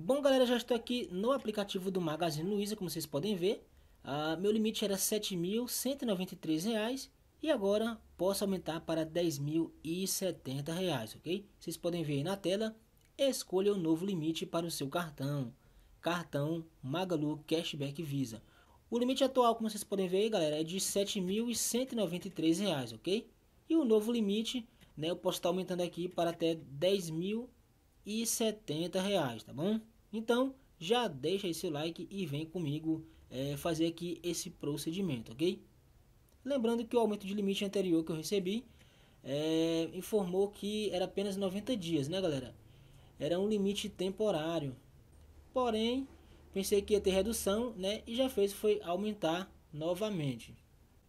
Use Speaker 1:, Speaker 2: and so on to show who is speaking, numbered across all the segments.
Speaker 1: Bom, galera, já estou aqui no aplicativo do Magazine Luiza, como vocês podem ver. Ah, meu limite era R$ 7.193 e agora posso aumentar para R$ 10.070, ok? Vocês podem ver aí na tela, escolha o um novo limite para o seu cartão. Cartão Magalu Cashback Visa. O limite atual, como vocês podem ver aí, galera, é de R$ 7.193, ok? E o novo limite, né, eu posso estar aumentando aqui para até R$ 10.000 e 70 reais, tá bom? Então já deixa esse like e vem comigo é, fazer aqui esse procedimento, ok? Lembrando que o aumento de limite anterior que eu recebi é, informou que era apenas 90 dias, né galera? Era um limite temporário. Porém, pensei que ia ter redução, né? E já fez foi aumentar novamente.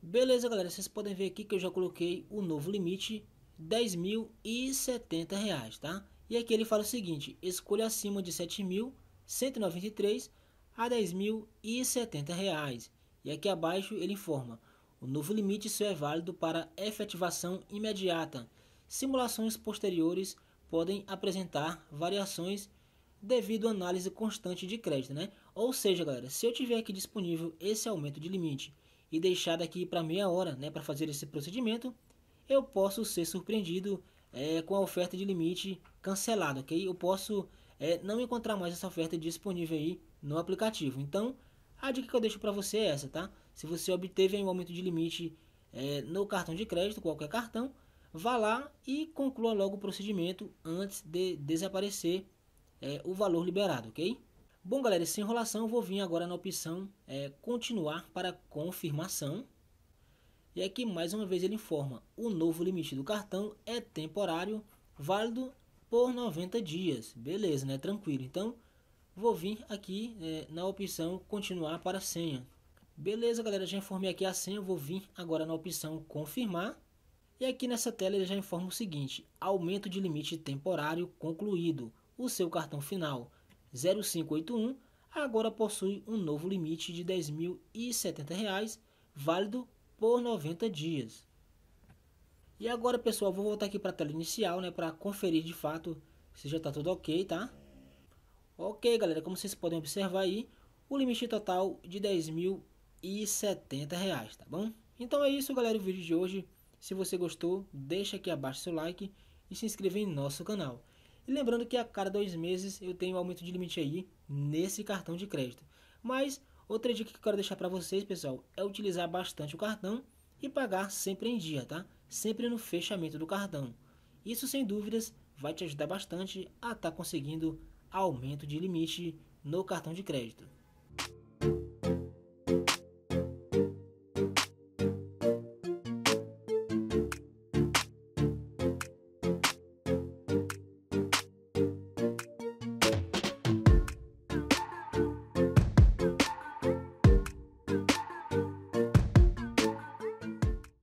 Speaker 1: Beleza, galera? Vocês podem ver aqui que eu já coloquei o novo limite, R$ reais, tá? E aqui ele fala o seguinte: escolha acima de R$ 7.193 a R$ 10.070. E aqui abaixo ele informa: o novo limite só é válido para efetivação imediata. Simulações posteriores podem apresentar variações devido à análise constante de crédito, né? Ou seja, galera, se eu tiver aqui disponível esse aumento de limite e deixar daqui para meia hora, né, para fazer esse procedimento, eu posso ser surpreendido é, com a oferta de limite cancelada, ok? Eu posso é, não encontrar mais essa oferta disponível aí no aplicativo. Então, a dica que eu deixo para você é essa, tá? Se você obteve um aumento de limite é, no cartão de crédito, qualquer cartão, vá lá e conclua logo o procedimento antes de desaparecer é, o valor liberado, ok? Bom, galera, sem enrolação, vou vir agora na opção é, continuar para confirmação. E aqui é mais uma vez ele informa: o novo limite do cartão é temporário, válido por 90 dias. Beleza, né? Tranquilo. Então vou vir aqui é, na opção continuar para senha. Beleza, galera, já informei aqui a senha, vou vir agora na opção confirmar. E aqui nessa tela ele já informa o seguinte: aumento de limite temporário concluído. O seu cartão final 0581 agora possui um novo limite de R$ 10.070, válido por 90 dias. E agora, pessoal, vou voltar aqui para a tela inicial, né, para conferir de fato se já está tudo ok, tá? Ok, galera, como vocês podem observar aí, o limite total de R$ reais, tá bom? Então é isso, galera, o vídeo de hoje. Se você gostou, deixa aqui abaixo seu like e se inscreva em nosso canal. E lembrando que a cada dois meses eu tenho um aumento de limite aí nesse cartão de crédito. Mas Outra dica que eu quero deixar para vocês, pessoal, é utilizar bastante o cartão e pagar sempre em dia, tá? Sempre no fechamento do cartão. Isso, sem dúvidas, vai te ajudar bastante a estar tá conseguindo aumento de limite no cartão de crédito.